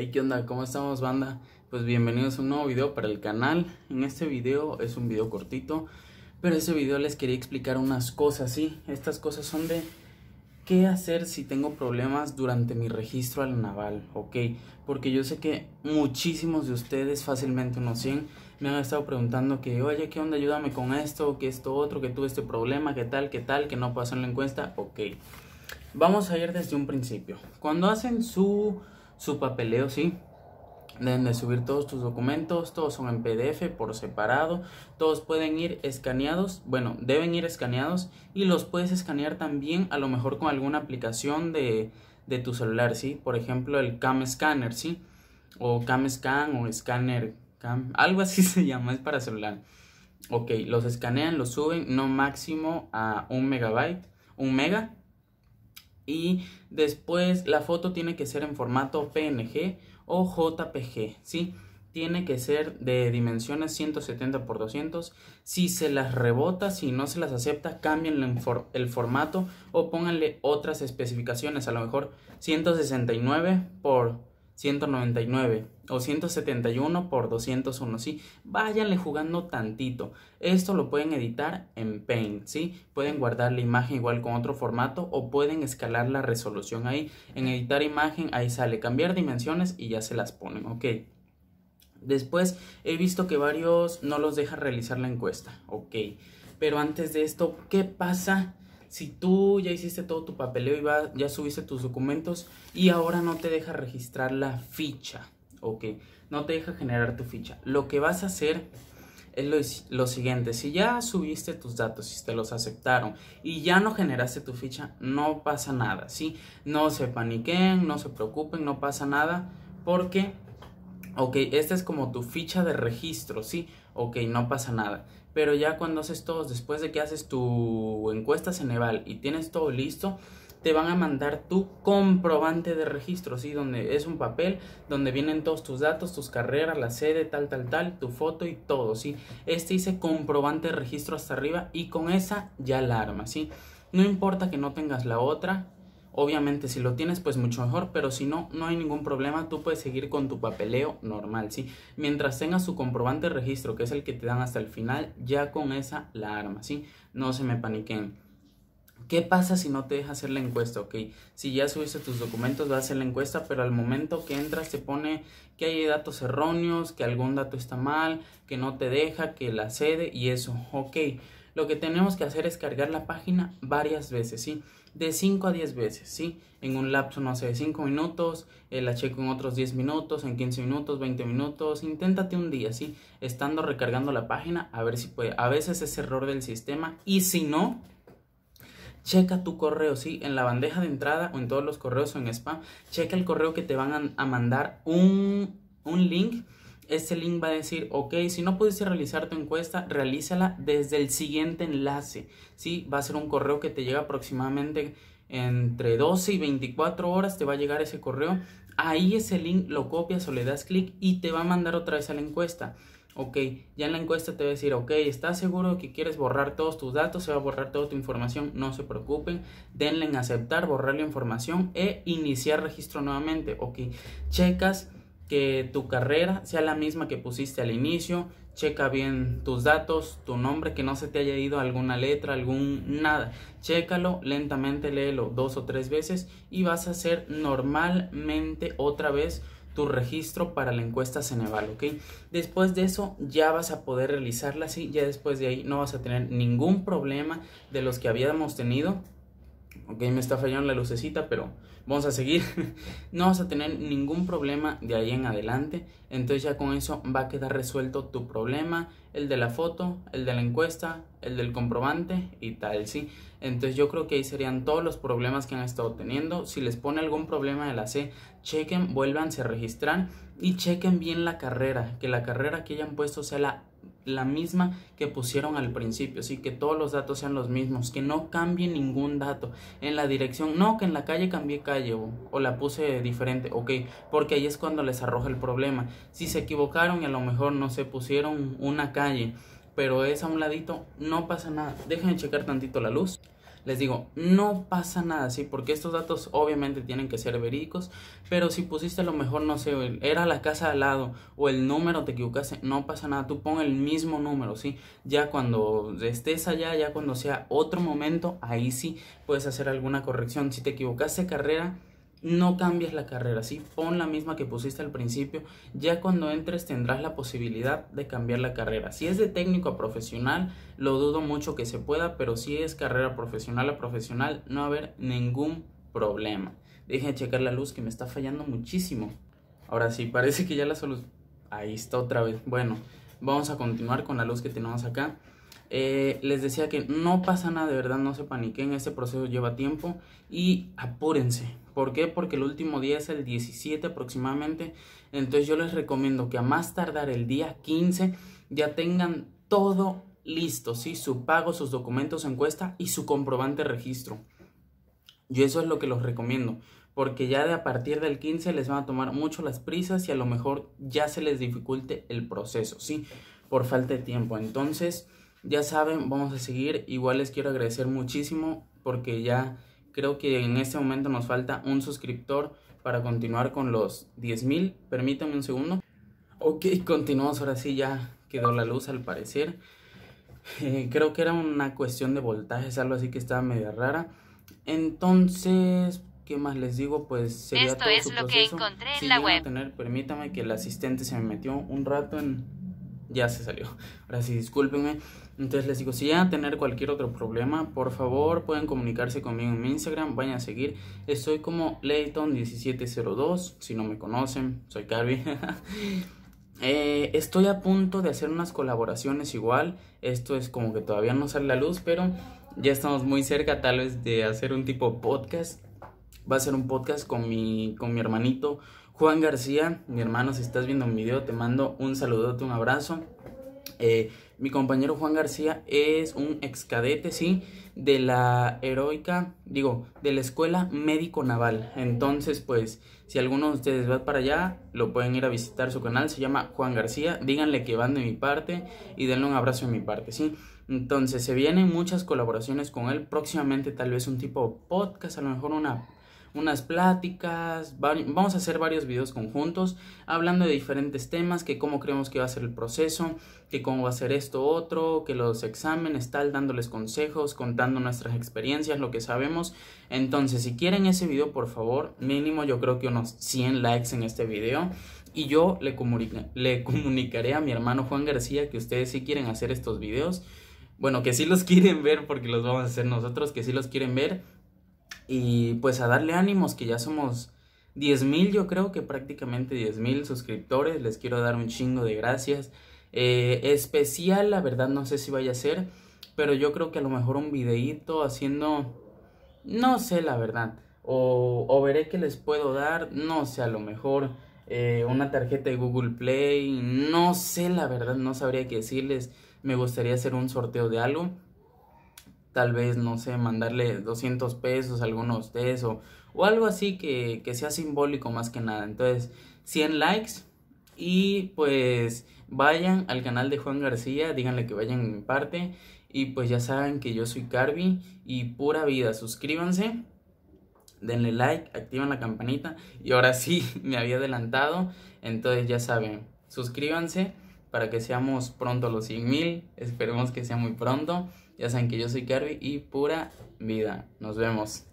Hey, ¿qué onda? ¿Cómo estamos, banda? Pues bienvenidos a un nuevo video para el canal. En este video es un video cortito, pero en este video les quería explicar unas cosas, ¿sí? Estas cosas son de qué hacer si tengo problemas durante mi registro al naval, ¿ok? Porque yo sé que muchísimos de ustedes, fácilmente unos 100, me han estado preguntando que, oye, ¿qué onda? Ayúdame con esto, que esto otro, que tuve este problema, que tal, qué tal, que no pasó en la encuesta, ok. Vamos a ir desde un principio. Cuando hacen su su papeleo, sí. Deben de subir todos tus documentos, todos son en PDF por separado, todos pueden ir escaneados, bueno, deben ir escaneados y los puedes escanear también a lo mejor con alguna aplicación de, tu celular, ¿sí? Por ejemplo, el Cam Scanner, ¿sí? O Cam Scan o Scanner Cam, algo así se llama, es para celular. Ok, los escanean, los suben, no máximo a un megabyte, un mega, y después la foto tiene que ser en formato PNG o JPG, ¿sí? Tiene que ser de dimensiones 170 x 200. Si se las rebota, si no se las acepta, cambien el formato o pónganle otras especificaciones, a lo mejor 169 por 199 o 171 por 201, ¿sí? Váyanle jugando tantito. Esto lo pueden editar en Paint, ¿sí? Pueden guardar la imagen igual con otro formato o pueden escalar la resolución ahí. En editar imagen, ahí sale cambiar dimensiones y ya se las ponen, ¿ok? Después he visto que varios no los deja realizar la encuesta, ¿ok? Pero antes de esto, ¿qué pasa? si tú ya hiciste todo tu papeleo y ya subiste tus documentos y ahora no te deja registrar la ficha, ok, no te deja generar tu ficha. Lo que vas a hacer es lo, siguiente, si ya subiste tus datos, si te los aceptaron y ya no generaste tu ficha, no pasa nada, ¿sí? No se paniquen, no se preocupen, no pasa nada, porque, ok, esta es como tu ficha de registro, ¿sí? Ok, no pasa nada pero ya cuando haces todos después de que haces tu encuesta Ceneval y tienes todo listo, te van a mandar tu comprobante de registro, ¿sí? Donde es un papel, donde vienen todos tus datos, tus carreras, la sede, tal, tal, tal, tu foto y todo, ¿sí? Este dice comprobante de registro hasta arriba y con esa ya la arma, ¿sí? No importa que no tengas la otra, Obviamente si lo tienes pues mucho mejor, pero si no, no hay ningún problema, tú puedes seguir con tu papeleo normal, ¿sí? Mientras tengas su comprobante de registro, que es el que te dan hasta el final, ya con esa la arma, ¿sí? No se me paniquen. ¿Qué pasa si no te deja hacer la encuesta? Ok, si ya subiste tus documentos, vas a hacer la encuesta, pero al momento que entras te pone que hay datos erróneos, que algún dato está mal, que no te deja, que la cede y eso. Ok, lo que tenemos que hacer es cargar la página varias veces, ¿sí? De 5 a 10 veces, ¿sí? En un lapso, no sé, de 5 minutos, eh, la checo en otros 10 minutos, en 15 minutos, 20 minutos. Inténtate un día, ¿sí? Estando recargando la página, a ver si puede. A veces es error del sistema y si no, checa tu correo, ¿sí? En la bandeja de entrada o en todos los correos o en spam, checa el correo que te van a, mandar un, un link este link va a decir, ok, si no pudiste realizar tu encuesta, realízala desde el siguiente enlace. ¿sí? Va a ser un correo que te llega aproximadamente entre 12 y 24 horas, te va a llegar ese correo. Ahí ese link lo copias o le das clic y te va a mandar otra vez a la encuesta. Ok, ya en la encuesta te va a decir, ok, ¿estás seguro que quieres borrar todos tus datos? Se va a borrar toda tu información, no se preocupen. Denle en aceptar, borrar la información e iniciar registro nuevamente. Ok, checas que tu carrera sea la misma que pusiste al inicio. Checa bien tus datos, tu nombre, que no se te haya ido alguna letra, algún nada. Chécalo lentamente, léelo dos o tres veces y vas a hacer normalmente otra vez tu registro para la encuesta Ceneval, ¿ok? Después de eso ya vas a poder realizarla, así, ya después de ahí no vas a tener ningún problema de los que habíamos tenido Ok, me está fallando la lucecita, pero vamos a seguir. no vas a tener ningún problema de ahí en adelante. Entonces ya con eso va a quedar resuelto tu problema, el de la foto, el de la encuesta, el del comprobante y tal, ¿sí? Entonces yo creo que ahí serían todos los problemas que han estado teniendo. Si les pone algún problema de la C, chequen, vuelvan, se registran y chequen bien la carrera, que la carrera que hayan puesto sea la la misma que pusieron al principio, así que todos los datos sean los mismos, que no cambie ningún dato en la dirección, no, que en la calle cambié calle o, la puse diferente, ok, porque ahí es cuando les arroja el problema, si se equivocaron y a lo mejor no se pusieron una calle, pero es a un ladito, no pasa nada, dejen de checar tantito la luz, les digo, no pasa nada, ¿sí? Porque estos datos obviamente tienen que ser verídicos, pero si pusiste a lo mejor, no sé, era la casa al lado o el número te equivocaste, no pasa nada, tú pon el mismo número, ¿sí? Ya cuando estés allá, ya cuando sea otro momento, ahí sí puedes hacer alguna corrección. Si te equivocaste carrera, no cambies la carrera, ¿sí? Pon la misma que pusiste al principio. Ya cuando entres tendrás la posibilidad de cambiar la carrera. Si es de técnico a profesional, lo dudo mucho que se pueda, pero si es carrera profesional a profesional, no va a haber ningún problema. Dejen checar la luz que me está fallando muchísimo. Ahora sí, parece que ya la solución... Ahí está otra vez. Bueno, vamos a continuar con la luz que tenemos acá. Eh, les decía que no pasa nada, de verdad, no se paniquen, ese proceso lleva tiempo y apúrense. ¿Por qué? Porque el último día es el 17 aproximadamente, entonces yo les recomiendo que a más tardar el día 15 ya tengan todo listo, ¿sí? Su pago, sus documentos, encuesta y su comprobante registro. Yo eso es lo que los recomiendo, porque ya de a partir del 15 les van a tomar mucho las prisas y a lo mejor ya se les dificulte el proceso, ¿sí? Por falta de tiempo. Entonces, ya saben, vamos a seguir. Igual les quiero agradecer muchísimo porque ya creo que en este momento nos falta un suscriptor para continuar con los 10.000. Permítanme un segundo. Ok, continuamos. Ahora sí ya quedó la luz al parecer. Eh, creo que era una cuestión de voltajes, algo así que estaba media rara. Entonces, ¿qué más les digo? Pues sería Esto es lo que encontré en la web. tener, permítame que el asistente se me metió un rato en ya se salió. Ahora sí, discúlpenme. Entonces les digo, si ya tener cualquier otro problema, por favor pueden comunicarse conmigo en mi Instagram, vayan a seguir. Estoy como Leighton1702, si no me conocen, soy Carby. Eh, estoy a punto de hacer unas colaboraciones igual. Esto es como que todavía no sale la luz, pero ya estamos muy cerca tal vez de hacer un tipo podcast. Va a ser un podcast con mi, con mi hermanito Juan García, mi hermano, si estás viendo mi video, te mando un saludote, un abrazo. Eh, mi compañero Juan García es un ex cadete, sí, de la heroica, digo, de la escuela médico naval. Entonces, pues, si alguno de ustedes va para allá, lo pueden ir a visitar su canal, se llama Juan García. Díganle que van de mi parte y denle un abrazo de mi parte, sí. Entonces, se vienen muchas colaboraciones con él. Próximamente, tal vez un tipo podcast, a lo mejor una unas pláticas, vamos a hacer varios videos conjuntos hablando de diferentes temas, que cómo creemos que va a ser el proceso, que cómo va a ser esto otro, que los exámenes tal, dándoles consejos, contando nuestras experiencias, lo que sabemos. Entonces, si quieren ese video, por favor, mínimo yo creo que unos 100 likes en este video. Y yo le, le comunicaré a mi hermano Juan García que ustedes sí quieren hacer estos videos. Bueno, que si los quieren ver porque los vamos a hacer nosotros, que si los quieren ver y pues a darle ánimos que ya somos mil, yo creo que prácticamente mil suscriptores. Les quiero dar un chingo de gracias. Eh, especial, la verdad no sé si vaya a ser, pero yo creo que a lo mejor un videíto haciendo... No sé, la verdad. O, o veré qué les puedo dar, no sé, a lo mejor eh, una tarjeta de Google Play, no sé, la verdad, no sabría qué decirles. Me gustaría hacer un sorteo de algo tal vez, no sé, mandarle 200 pesos algunos de eso o, algo así que, sea simbólico más que nada. Entonces, 100 likes y pues vayan al canal de Juan García, díganle que vayan en mi parte y pues ya saben que yo soy Carby y pura vida, suscríbanse. Denle like, activen la campanita y ahora sí me había adelantado, entonces ya saben, suscríbanse para que seamos pronto los 100 mil, esperemos que sea muy pronto ya saben que yo soy Carby y pura vida. Nos vemos.